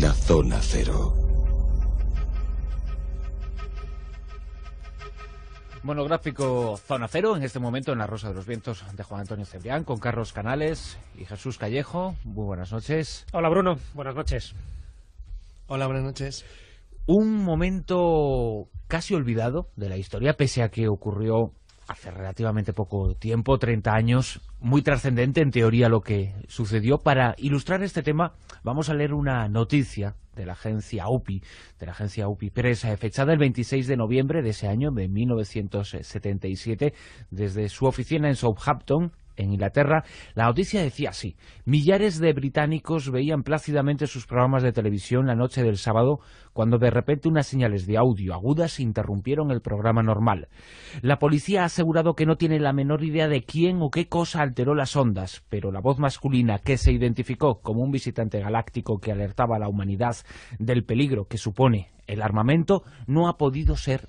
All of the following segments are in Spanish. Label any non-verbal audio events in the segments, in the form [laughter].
La zona cero. Monográfico Zona Cero, en este momento en La Rosa de los Vientos de Juan Antonio Cebrián, con Carlos Canales y Jesús Callejo. Muy buenas noches. Hola Bruno, buenas noches. Hola, buenas noches. Un momento casi olvidado de la historia, pese a que ocurrió hace relativamente poco tiempo, 30 años, muy trascendente en teoría lo que sucedió. Para ilustrar este tema vamos a leer una noticia de la agencia UPI, de la agencia UPI Presa, eh, fechada el 26 de noviembre de ese año, de 1977, desde su oficina en Southampton, en Inglaterra, la noticia decía así, millares de británicos veían plácidamente sus programas de televisión la noche del sábado cuando de repente unas señales de audio agudas interrumpieron el programa normal. La policía ha asegurado que no tiene la menor idea de quién o qué cosa alteró las ondas, pero la voz masculina que se identificó como un visitante galáctico que alertaba a la humanidad del peligro que supone el armamento no ha podido ser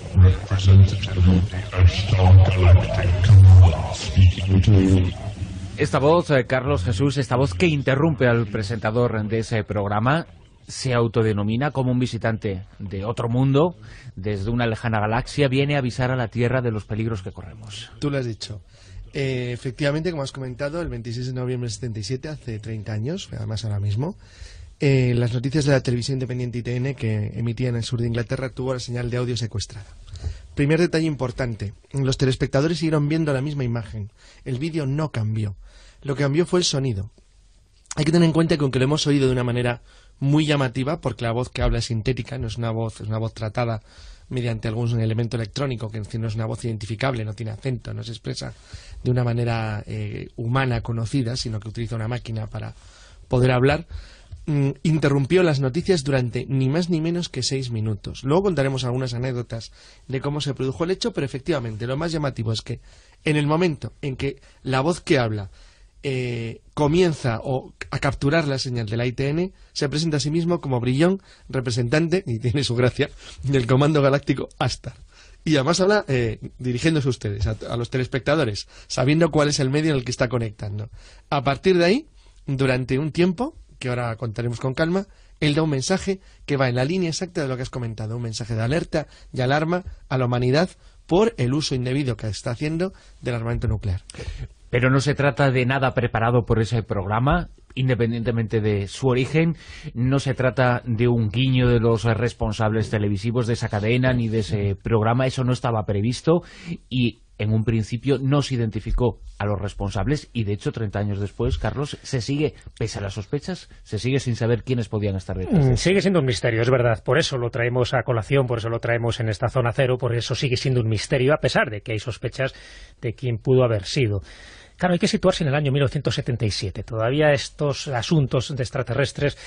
Esta voz, de eh, Carlos Jesús, esta voz que interrumpe al presentador de ese programa, se autodenomina como un visitante de otro mundo, desde una lejana galaxia, viene a avisar a la Tierra de los peligros que corremos. Tú lo has dicho. Eh, efectivamente, como has comentado, el 26 de noviembre del 77, hace 30 años, además ahora mismo, eh, las noticias de la televisión independiente ITN que emitía en el sur de Inglaterra tuvo la señal de audio secuestrada. Primer detalle importante, los telespectadores siguieron viendo la misma imagen. El vídeo no cambió. Lo que cambió fue el sonido. Hay que tener en cuenta que aunque lo hemos oído de una manera muy llamativa, porque la voz que habla es sintética, no es una voz, es una voz tratada mediante algún elemento electrónico, que no es una voz identificable, no tiene acento, no se expresa de una manera eh, humana conocida, sino que utiliza una máquina para poder hablar. Mm, interrumpió las noticias durante ni más ni menos que seis minutos. Luego contaremos algunas anécdotas de cómo se produjo el hecho, pero efectivamente lo más llamativo es que en el momento en que la voz que habla eh, comienza o a capturar la señal de la ITN, se presenta a sí mismo como Brillón, representante, y tiene su gracia, del Comando Galáctico Astar. Y además habla eh, dirigiéndose a ustedes, a, los telespectadores, sabiendo cuál es el medio en el que está conectando. A partir de ahí, durante un tiempo, que ahora contaremos con calma, él da un mensaje que va en la línea exacta de lo que has comentado, un mensaje de alerta y alarma a la humanidad por el uso indebido que está haciendo del armamento nuclear. Pero no se trata de nada preparado por ese programa, independientemente de su origen, no se trata de un guiño de los responsables televisivos de esa cadena ni de ese programa, eso no estaba previsto y en un principio no se identificó a los responsables y de hecho 30 años después, Carlos, se sigue, pese a las sospechas, se sigue sin saber quiénes podían estar detrás. Mm, sigue siendo un misterio, es verdad, por eso lo traemos a colación, por eso lo traemos en esta zona cero, por eso sigue siendo un misterio a pesar de que hay sospechas de quién pudo haber sido. Claro, hay que situarse en el año 1977. Todavía estos asuntos de extraterrestres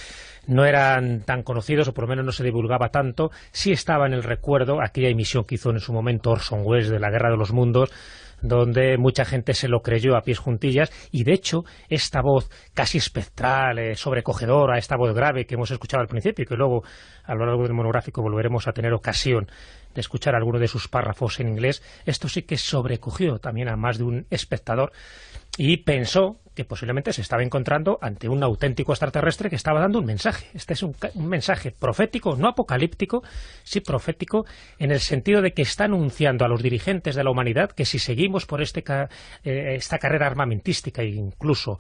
no eran tan conocidos, o por lo menos no se divulgaba tanto. Sí estaba en el recuerdo aquella emisión que hizo en su momento Orson Welles de la Guerra de los Mundos, donde mucha gente se lo creyó a pies juntillas, y de hecho esta voz casi espectral, eh, sobrecogedora, esta voz grave que hemos escuchado al principio y que luego a lo largo del monográfico volveremos a tener ocasión de escuchar alguno de sus párrafos en inglés, esto sí que sobrecogió también a más de un espectador y pensó que posiblemente se estaba encontrando ante un auténtico extraterrestre que estaba dando un mensaje. Este es un, mensaje profético, no apocalíptico, sí profético, en el sentido de que está anunciando a los dirigentes de la humanidad que si seguimos por este eh, esta carrera armamentística, e incluso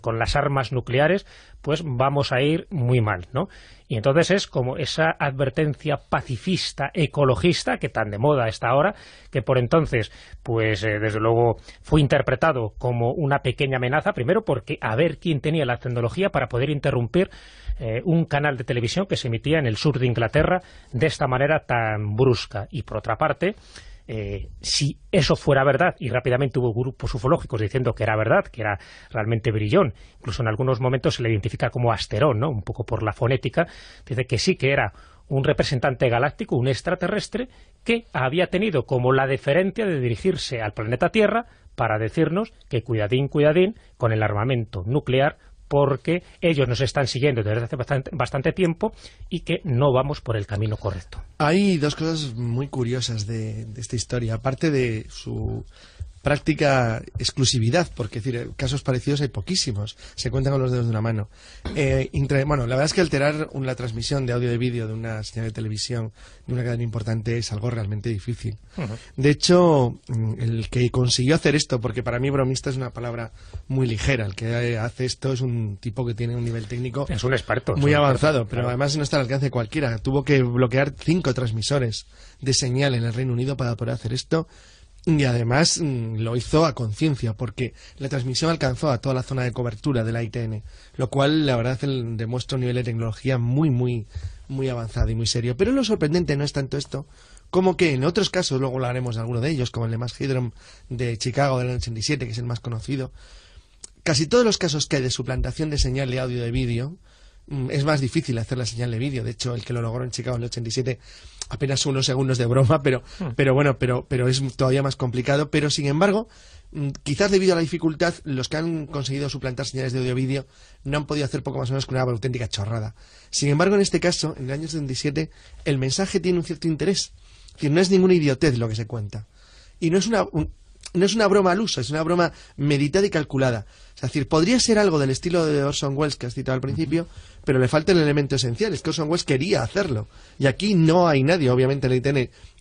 con las armas nucleares, pues vamos a ir muy mal, ¿no? Y entonces es como esa advertencia pacifista, ecologista, que tan de moda está ahora, que por entonces, pues eh, desde luego fue interpretado como una pequeña amenaza, primero porque a ver quién tenía la tecnología para poder interrumpir eh, un canal de televisión que se emitía en el sur de Inglaterra de esta manera tan brusca. Y por otra parte, eh, si eso fuera verdad, y rápidamente hubo grupos ufológicos diciendo que era verdad, que era realmente brillón, incluso en algunos momentos se le identifica como asterón, ¿no? un poco por la fonética, dice que sí que era un representante galáctico, un extraterrestre, que había tenido como la deferencia de dirigirse al planeta Tierra para decirnos que cuidadín, cuidadín, con el armamento nuclear porque ellos nos están siguiendo desde hace bastante, tiempo y que no vamos por el camino correcto. Hay dos cosas muy curiosas de esta historia, aparte de su práctica exclusividad, porque decir, eh, casos parecidos hay poquísimos, se cuentan con los dedos de una mano. Eh, bueno, la verdad es que alterar una, la transmisión de audio y vídeo de una señal de televisión de una cadena importante es algo realmente difícil. De hecho, mm, el que consiguió hacer esto, porque para mí bromista es una palabra muy ligera, el que eh, hace esto es un tipo que tiene un nivel técnico es un experto, muy avanzado, pero además no está al alcance de cualquiera. Tuvo que bloquear cinco transmisores de señal en el Reino Unido para poder hacer esto y además mm, lo hizo a conciencia, porque la transmisión alcanzó a toda la zona de cobertura de la ITN, lo cual, la verdad, demuestra un nivel de tecnología muy, muy, muy avanzado y muy serio. Pero lo sorprendente no es tanto esto, como que en otros casos, luego hablaremos de alguno de ellos, como el de Max Hydrom de Chicago del año 87, que es el más conocido, casi todos los casos que hay de suplantación de señal de audio de vídeo Mm, es más difícil hacer la señal de vídeo. De hecho, el que lo logró en Chicago en el 87 apenas unos segundos de broma, [laughs] pero, hmm. pero bueno, pero, pero es todavía más complicado. Pero sin embargo, mm, quizás debido a la dificultad, los que han conseguido suplantar señales de audio-vídeo no han podido hacer poco más o menos que una auténtica chorrada. Sin embargo, en este caso, en el año 77, el mensaje tiene un cierto interés. Es decir, no es ninguna idiotez lo que se cuenta. Y no es una, no es una broma al es una broma meditada y calculada. Es decir, podría ser algo del estilo de Orson Welles que has citado al principio, pero le falta el elemento esencial. Es que Orson quería hacerlo. Y aquí no hay nadie, obviamente,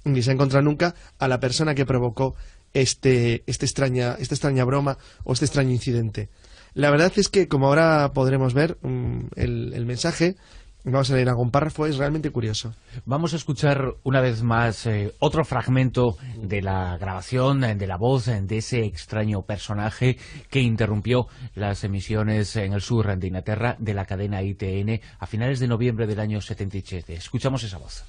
ni se ha encontrado nunca a la persona que provocó este, este, extraña, esta extraña broma o este extraño incidente. La verdad es que, como ahora podremos ver, mm, el mensaje Vamos a leer algún párrafo, es realmente curioso. Vamos a escuchar una vez más eh, otro fragmento de la grabación, eh, de la voz eh, de ese extraño personaje que interrumpió las emisiones en el sur de Inglaterra de la cadena ITN a finales de noviembre del año 77. Escuchamos esa voz.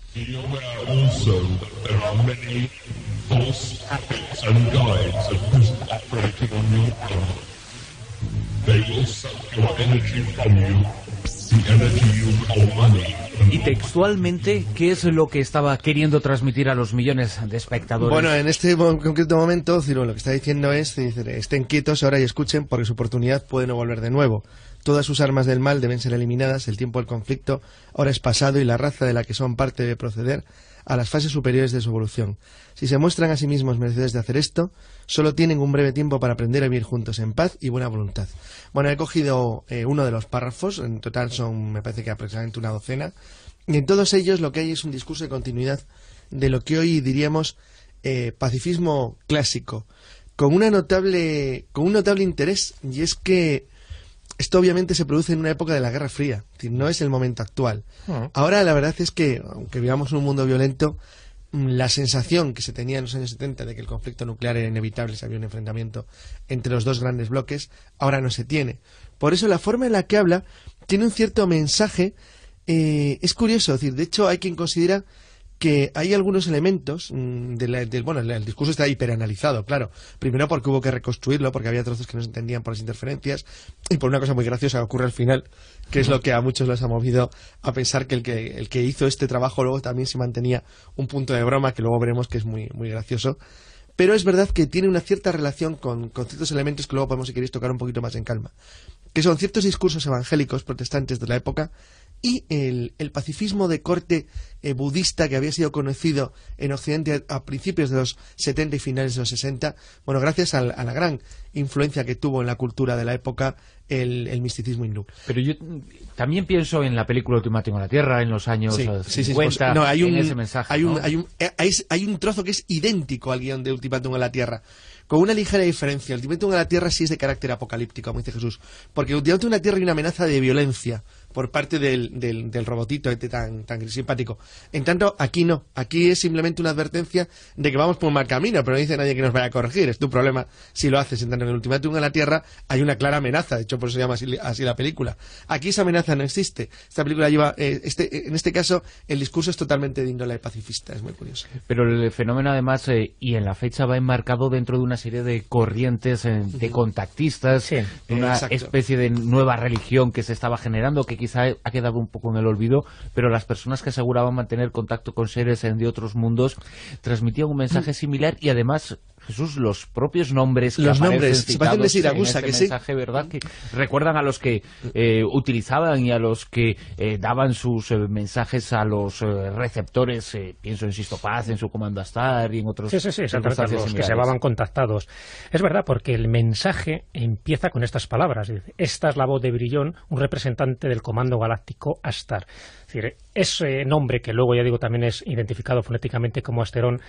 Y textualmente, ¿qué es lo que estaba queriendo transmitir a los millones de espectadores? Bueno, en este concreto momento, lo que está diciendo es, estén quietos ahora y escuchen porque su oportunidad puede no volver de nuevo. Todas sus armas del mal deben ser eliminadas, el tiempo del conflicto ahora es pasado y la raza de la que son parte debe proceder a las fases superiores de su evolución. Si se muestran a sí mismos merecedores de hacer esto, solo tienen un breve tiempo para aprender a vivir juntos en paz y buena voluntad. Bueno, he cogido eh, uno de los párrafos, en total son, me parece que aproximadamente una docena, y en todos ellos lo que hay es un discurso de continuidad de lo que hoy diríamos eh, pacifismo clásico, con, notable, con un notable interés, y es que esto obviamente se produce en una época de la Guerra Fría, no es el momento actual. Ah. Ahora la verdad es que, aunque vivamos en un mundo violento, mm, la sensación que se tenía en los años 70 de que el conflicto nuclear era inevitable, si había un enfrentamiento entre los dos grandes bloques, ahora no se tiene. Por eso la forma en la que habla tiene un cierto mensaje. Eh, es curioso, decir, de hecho hay quien considera que hay algunos elementos mm, del... bueno, el discurso está hiperanalizado, claro. Primero porque hubo que reconstruirlo, porque había trozos que no se entendían por las interferencias, y por una cosa muy graciosa que ocurre al final, que es lo que a muchos les ha movido a pensar que el que, el que hizo este trabajo luego también se mantenía un punto de broma, que luego veremos que es muy, muy gracioso. Pero es verdad que tiene una cierta relación con, con ciertos elementos que luego podemos, si queréis, tocar un poquito más en calma. Que son ciertos discursos evangélicos protestantes de la época y el, pacifismo de corte eh, budista que había sido conocido en Occidente a principios de los 70 y finales de los 60, bueno, gracias a la gran influencia que tuvo en la cultura de la época el, misticismo hindú. Pero yo también pienso en la película Ultimátum a la Tierra, en los años sí, sí, hay un, en eh, Hay, un, trozo que es idéntico al guión de Ultimátum a la Tierra, con una ligera diferencia. Ultimátum a la Tierra sí es de carácter apocalíptico, como dice Jesús, porque Ultimátum a la Tierra hay una amenaza de violencia, por parte del, del, robotito este tan, tan simpático. En tanto, aquí no. Aquí es simplemente una advertencia de que vamos por un mal camino, pero no dice nadie que nos vaya a corregir. Es tu problema si lo haces. En tanto, en el ultimátum a la Tierra hay una clara amenaza. De hecho, por eso se llama así, la película. Aquí esa amenaza no existe. Esta película lleva... Eh, este, en este caso, el discurso es totalmente de índole pacifista. Es muy curioso. Pero el fenómeno, además, eh, y en la fecha va enmarcado dentro de una serie de corrientes eh, de contactistas, una especie de nueva religión que se estaba generando, que quizá ha quedado un poco en el olvido, pero las personas que aseguraban mantener contacto con seres de otros mundos transmitían un mensaje similar y además Jesús, los propios nombres los nombres, de Siracusa, de Gusa que mensaje, ¿verdad? Que recuerdan a los que eh, utilizaban y a los que eh, daban sus eh, mensajes a los receptores, pienso en Sistopaz, en su comando Astar y en otros... Sí, sí, sí, los que se llamaban contactados. Es verdad, porque el mensaje empieza con estas palabras. Esta es la voz de Brillón, un representante del comando galáctico Astar. Es decir, ese nombre, que luego ya digo también es identificado fonéticamente como Asterón,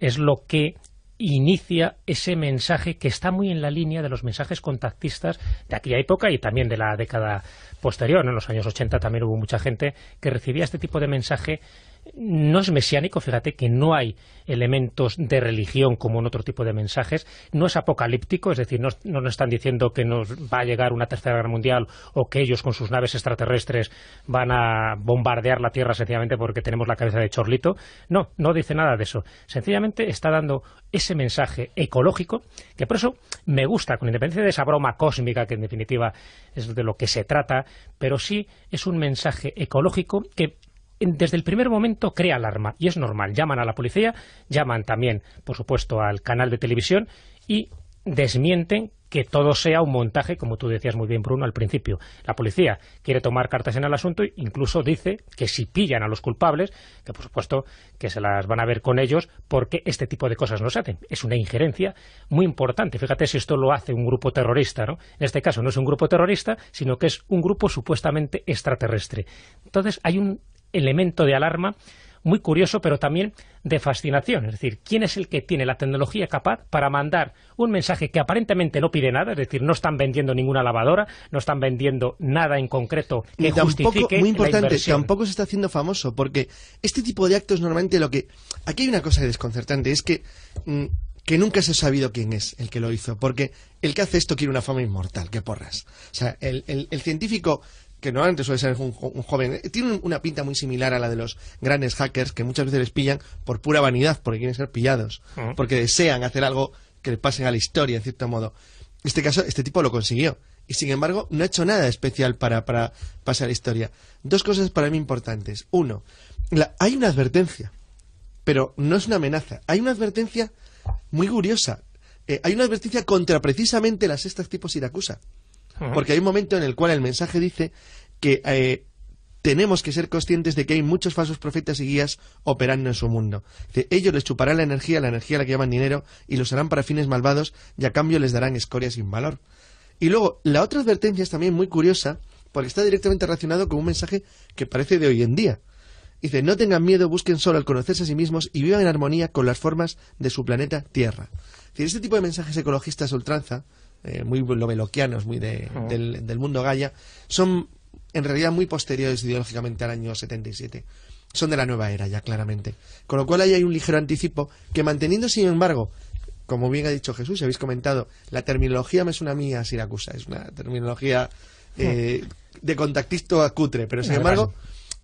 es lo que inicia ese mensaje que está muy en la línea de los mensajes contactistas de aquella época y también de la década posterior. En los años 80 también hubo mucha gente que recibía este tipo de mensaje no es mesiánico, fíjate que no hay elementos de religión como en otro tipo de mensajes, no es apocalíptico, es decir, no, no, nos están diciendo que nos va a llegar una tercera guerra mundial o que ellos con sus naves extraterrestres van a bombardear la Tierra sencillamente porque tenemos la cabeza de chorlito, no, no dice nada de eso, sencillamente está dando ese mensaje ecológico, que por eso me gusta, con independencia de esa broma cósmica que en definitiva es de lo que se trata, pero sí es un mensaje ecológico que desde el primer momento crea alarma y es normal. Llaman a la policía, llaman también, por supuesto, al canal de televisión y desmienten que todo sea un montaje, como tú decías muy bien, Bruno, al principio. La policía quiere tomar cartas en el asunto e incluso dice que si pillan a los culpables, que por supuesto que se las van a ver con ellos, porque este tipo de cosas no se hacen. Es una injerencia muy importante. Fíjate si esto lo hace un grupo terrorista, ¿no? En este caso no es un grupo terrorista, sino que es un grupo supuestamente extraterrestre. Entonces hay un elemento de alarma muy curioso, pero también de fascinación. Es decir, ¿quién es el que tiene la tecnología capaz para mandar un mensaje que aparentemente no pide nada? Es decir, no están vendiendo ninguna lavadora, no están vendiendo nada en concreto que justifique Muy importante, tampoco se está haciendo famoso, porque este tipo de actos normalmente lo que... Aquí hay una cosa desconcertante, es que... Mm, que nunca se ha sabido quién es el que lo hizo, porque el que hace esto quiere una fama inmortal, que porras. O sea, el científico que normalmente suele ser un, joven, eh, tiene una pinta muy similar a la de los grandes hackers que muchas veces les pillan por pura vanidad, porque quieren ser pillados, porque desean hacer algo que le pasen a la historia, en cierto modo. En este caso, este tipo lo consiguió. Y sin embargo, no ha hecho nada especial para, pasar a la historia. Dos cosas para mí importantes. Uno, hay una advertencia, pero no es una amenaza. Hay una advertencia muy curiosa. Eh, hay una advertencia contra precisamente las estas tipos Siracusa porque hay un momento en el cual el mensaje dice que eh, tenemos que ser conscientes de que hay muchos falsos profetas y guías operando en su mundo. ellos les chuparán la energía, la energía a la que llaman dinero, y los harán para fines malvados, y a cambio les darán escoria sin valor. Y luego, la otra advertencia es también muy curiosa, porque está directamente relacionado con un mensaje que parece de hoy en día. Dice, no tengan miedo, busquen solo al conocerse a sí mismos y vivan en armonía con las formas de su planeta Tierra. este tipo de mensajes ecologistas ultranza eh, muy loveloquianos muy ah. del, mundo gaya son en realidad muy posteriores ideológicamente al año 77. Son de la nueva era ya, claramente. Con lo cual hay un ligero anticipo que manteniendo, sin embargo, como bien ha dicho Jesús, habéis comentado, la terminología me es una mía siracusa, es una terminología hmm. eh, de contactista cutre, pero sin embargo...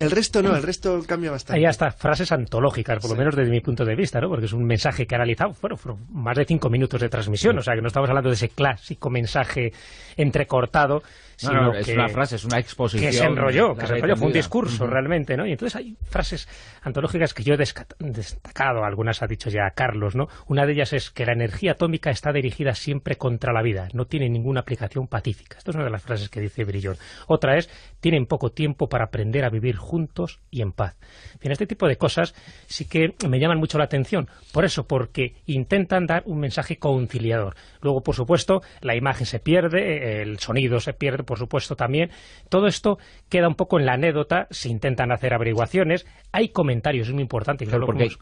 El resto no, el resto cambia bastante. Hay hasta frases antológicas, por lo menos desde mi punto de vista, ¿no? Porque es un mensaje que ha analizado, fueron más de cinco minutos de transmisión, o sea que no estamos hablando de ese clásico mensaje entrecortado no, no, es una frase, es una exposición. Que se enrolló, que se enrolló, fue un discurso realmente, ¿no? Y entonces hay frases antológicas que yo he destacado, algunas ha dicho ya Carlos, ¿no? Una de ellas es que la energía atómica está dirigida siempre contra la vida, no tiene ninguna aplicación pacífica. esto es una de las frases que dice Brillón. Otra es, tienen poco tiempo para aprender a vivir juntos y en paz. En este tipo de cosas sí que me llaman mucho la atención, por eso, porque intentan dar un mensaje conciliador. Luego, por supuesto, la imagen se pierde, el sonido se pierde, por supuesto, también. Todo esto queda un poco en la anécdota, se intentan hacer averiguaciones, hay comentarios, es muy importante.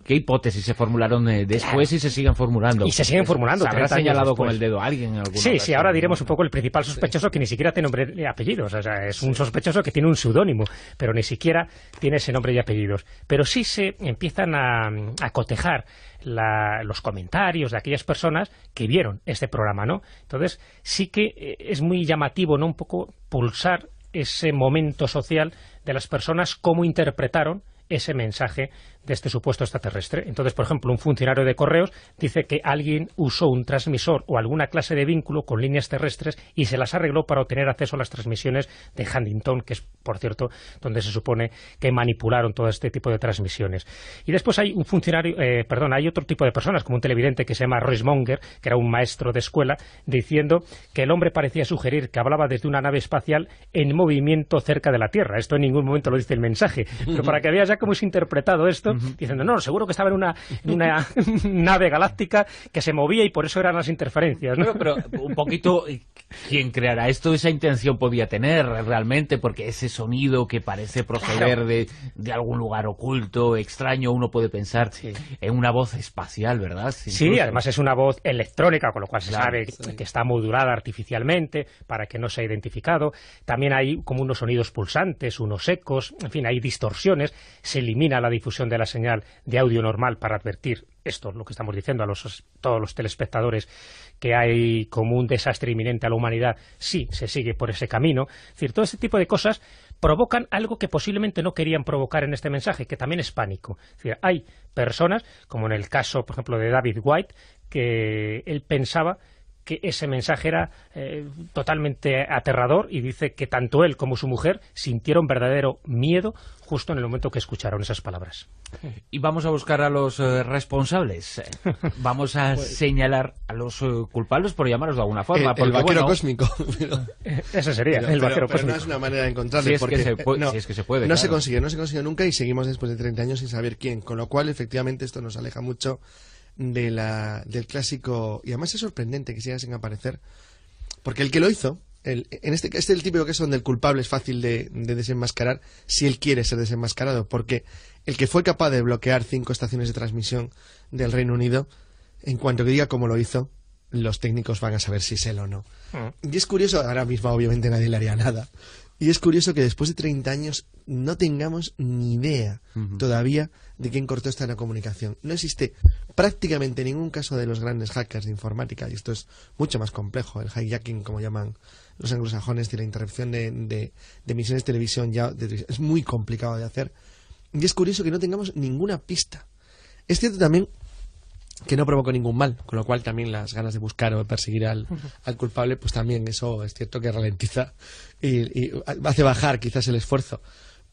¿qué hipótesis se formularon eh, después y se siguen formulando? Y se siguen formulando. Se habrá señalado con el dedo a alguien Sí, sí, ahora diremos un poco el principal sospechoso que ni siquiera tiene nombre y apellidos, es un sospechoso que tiene un seudónimo, pero ni siquiera tiene ese nombre y apellidos. Pero sí se empiezan a, a cotejar los comentarios de aquellas personas que vieron este programa, ¿no? Entonces sí que eh, es muy llamativo, ¿no? Un poco pulsar ese momento social de las personas, cómo interpretaron ese mensaje de este supuesto extraterrestre. Entonces, por ejemplo, un funcionario de correos dice que alguien usó un transmisor o alguna clase de vínculo con líneas terrestres y se las arregló para obtener acceso a las transmisiones de Huntington, que es, por cierto, donde se supone que manipularon todo este tipo de transmisiones. Y después hay un funcionario, eh, perdón, hay otro tipo de personas, como un televidente que se llama Royce Monger, que era un maestro de escuela, diciendo que el hombre parecía sugerir que hablaba desde una nave espacial en movimiento cerca de la Tierra. Esto en ningún momento lo dice el mensaje. Pero para que veas ya cómo es interpretado esto, diciendo, no, seguro que estaba en una, [laughs] nave galáctica que se movía y por eso eran las interferencias. ¿no? Pero, un poquito, eh, ¿quién creará esto, esa intención podía tener realmente, porque ese sonido que parece proceder de, algún lugar oculto, extraño, uno puede pensar en una voz espacial, ¿verdad? sí, además es una voz electrónica, con lo cual se sabe que está modulada artificialmente para que no sea identificado. También hay como unos sonidos pulsantes, unos ecos, en fin, hay distorsiones, se elimina la difusión de la la señal de audio normal para advertir esto, lo que estamos diciendo a todos los telespectadores, que hay como un desastre inminente a la humanidad si sí, se sigue por ese camino. Es decir, todo ese tipo de cosas provocan algo que posiblemente no querían provocar en este mensaje, que también es pánico. hay personas, como en el caso, por ejemplo, de David White, que él pensaba que ese mensaje era eh, totalmente aterrador y dice que tanto él como su mujer sintieron verdadero miedo justo en el momento que escucharon esas palabras. Y vamos a buscar a los eh, responsables. [laughs] Vamos a pues- señalar a los eh, culpables por llamarlos de alguna forma. El, el vaquero cósmico. [laughs] [laughs] Eso sería, el cósmico. no es una manera de encontrarlo se puede, no, se consigue, No se consigue, nunca y seguimos después de 30 años sin saber quién. Con lo cual, efectivamente, esto nos aleja mucho del clásico. Y además es sorprendente que siga sin aparecer. Porque el que lo hizo, en este, este es el típico caso donde el culpable es fácil de, desenmascarar si él quiere ser desenmascarado, porque el que fue capaz de bloquear cinco estaciones de transmisión del Reino Unido, en cuanto que diga cómo lo hizo, los técnicos van a saber si es él o no. Mm. Y es curioso, ahora mismo obviamente nadie le haría nada, y es curioso que después de 30 años no tengamos ni idea todavía de quién cortó esta comunicación. No existe prácticamente ningún caso de los grandes hackers de informática, y esto es mucho más complejo, el hijacking, como llaman los anglosajones, y la interrupción de, de, emisiones de televisión, ya, es muy complicado de hacer. Y es curioso que no tengamos ninguna pista. Es cierto también que no provocó ningún mal, con lo cual también las ganas de buscar o de perseguir al, culpable, pues también eso es cierto que ralentiza y, hace bajar quizás el esfuerzo.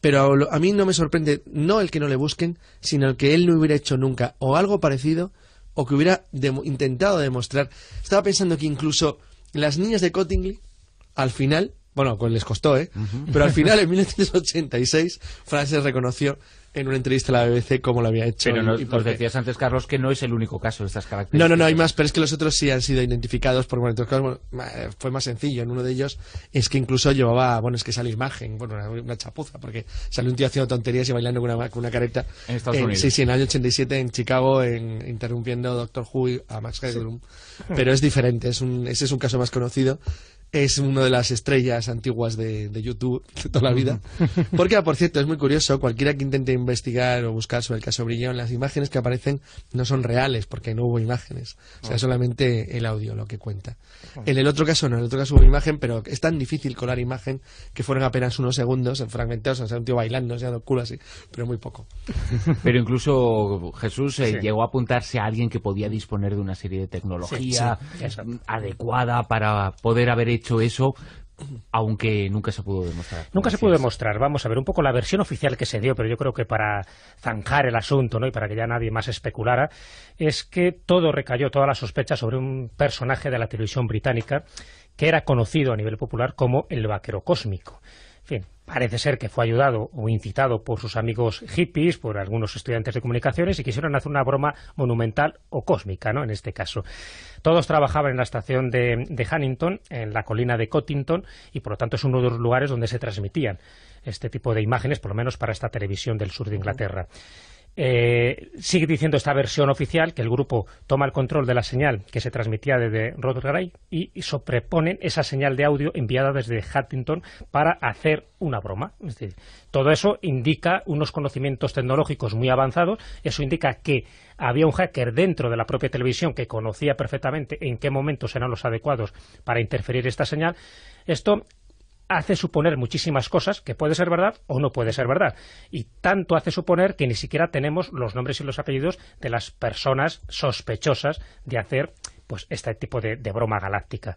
Pero a, mí no me sorprende no el que no le busquen, sino el que él no hubiera hecho nunca o algo parecido o que hubiera intentado demostrar. Estaba pensando que incluso las niñas de Cottingley, al final, bueno, pues les costó, ¿eh? Pero al final, en 1986, [laughs] Frances reconoció en una entrevista a la BBC cómo lo había hecho. Pero nos, decías antes, Carlos, que no es el único caso de estas características. No, no, no, hay más, pero es que los otros sí han sido identificados por bueno, eh, fue más sencillo. En uno de ellos es que incluso llevaba, bueno, es que sale imagen, bueno, una, chapuza, porque salió un tío haciendo tonterías y bailando con una, careta. En Estados Unidos. Sí, sí, en el año 87 en Chicago, en, interrumpiendo Doctor Who y a Max Headroom. Pero es diferente, es un, ese es un caso más conocido es una de las estrellas antiguas de, YouTube de toda la vida. Porque, ah, por cierto, es muy curioso, cualquiera que intente investigar o buscar sobre el caso Brillón, las imágenes que aparecen no son reales porque no hubo imágenes. O sea, solamente el audio lo que cuenta. En el otro caso no, en el otro caso hubo imagen, pero es tan difícil colar imagen que fueron apenas unos segundos fragmentados, o sea, un tío bailando, o sea, un culo así, pero muy poco. [laughs] Pero incluso Jesús eh, llegó a apuntarse a alguien que podía disponer de una serie de tecnología adecuada para poder haber hecho eso aunque nunca se pudo demostrar. Nunca se pudo demostrar. Vamos a ver un poco la versión oficial que se dio, pero yo creo que para zanjar el asunto ¿no? y para que ya nadie más especulara, es que todo recayó, toda la sospecha sobre un personaje de la televisión británica que era conocido a nivel popular como el vaquero cósmico parece ser que fue ayudado o incitado por sus amigos hippies, por algunos estudiantes de comunicaciones, y quisieron hacer una broma monumental o cósmica, ¿no?, en este caso. Todos trabajaban en la estación de, de Huntington, en la colina de Cottington, y por lo tanto es uno de los lugares donde se transmitían este tipo de imágenes, por lo menos para esta televisión del sur de Inglaterra. Eh, sigue diciendo esta versión oficial que el grupo toma el control de la señal que se transmitía desde Rotterdam y sobreponen esa señal de audio enviada desde Huntington para hacer una broma. todo eso indica unos conocimientos tecnológicos muy avanzados, eso indica que había un hacker dentro de la propia televisión que conocía perfectamente en qué momentos eran los adecuados para interferir esta señal. Esto hace suponer muchísimas cosas que puede ser verdad o no puede ser verdad. Y tanto hace suponer que ni siquiera tenemos los nombres y los apellidos de las personas sospechosas de hacer pues este tipo de, broma galáctica.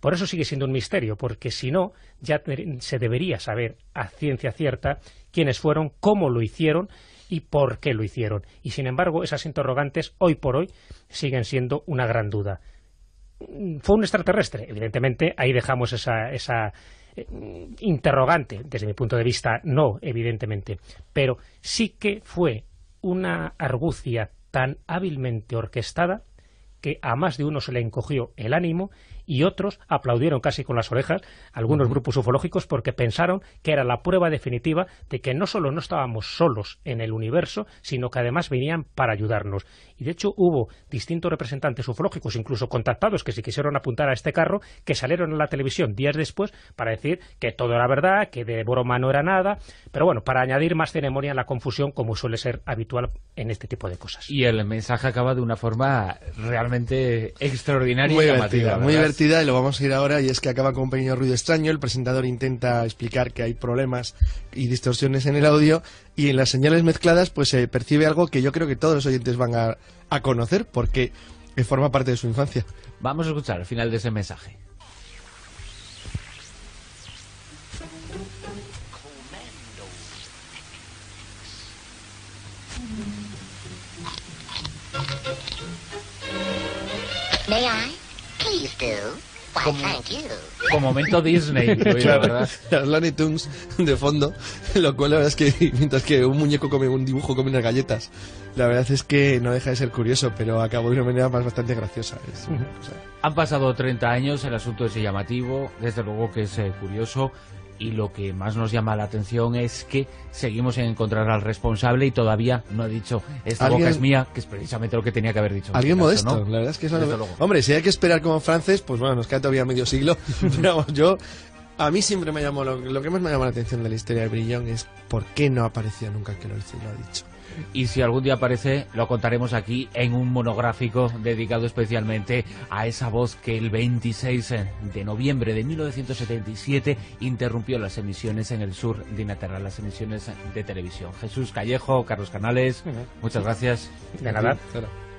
Por eso sigue siendo un misterio, porque si no, ya se debería saber a ciencia cierta quiénes fueron, cómo lo hicieron y por qué lo hicieron. Y sin embargo, esas interrogantes hoy por hoy siguen siendo una gran duda. Mm, ¿Fue un extraterrestre? Evidentemente, ahí dejamos esa eh, interrogante, desde mi punto de vista no, evidentemente, pero sí que fue una argucia tan hábilmente orquestada que a más de uno se le encogió el ánimo y otros aplaudieron casi con las orejas algunos grupos ufológicos porque pensaron que era la prueba definitiva de que no solo no estábamos solos en el universo, sino que además venían para ayudarnos. Y de hecho hubo distintos representantes ufológicos, incluso contactados que se quisieron apuntar a este carro, que salieron a la televisión días después para decir que todo era verdad, que de broma no era nada, pero bueno, para añadir más ceremonia a la confusión como suele ser habitual en este tipo de cosas. Y el mensaje acaba de una forma realmente extraordinaria y llamativa. muy divertida y lo vamos a ir ahora y es que acaba con un pequeño ruido extraño. El presentador intenta explicar que hay problemas y distorsiones en el audio y en las señales mezcladas pues se percibe algo que yo creo que todos los oyentes van a, a conocer porque forma parte de su infancia. Vamos a escuchar al final de ese mensaje. como, momento Disney. [laughs] la verdad. Las Looney Tunes de fondo, [laughs] lo cual la verdad es que [laughs] mientras que un muñeco come un dibujo, come unas galletas. La verdad es que no deja de ser curioso, pero acabo de una manera más bastante graciosa. Han pasado 30 años, el asunto es llamativo, desde luego que es eh, curioso y lo que más nos llama la atención es que seguimos en encontrar al responsable y todavía no ha dicho esta boca es mía, que es precisamente lo que tenía que haber dicho. Alguien este modesto, la verdad es que Hombre, si hay que esperar como francés, pues bueno, nos queda todavía medio siglo, [laughs] pero yo... A mí siempre me llamó, lo, que más me llama la atención de la historia de Brillón es por qué no aparecía nunca que lo hizo lo ha dicho y si algún día aparece lo contaremos aquí en un monográfico dedicado especialmente a esa voz que el 26 de noviembre de 1977 interrumpió las emisiones en el sur de Inglaterra, las emisiones de televisión. Jesús Callejo, Carlos Canales, muchas gracias. De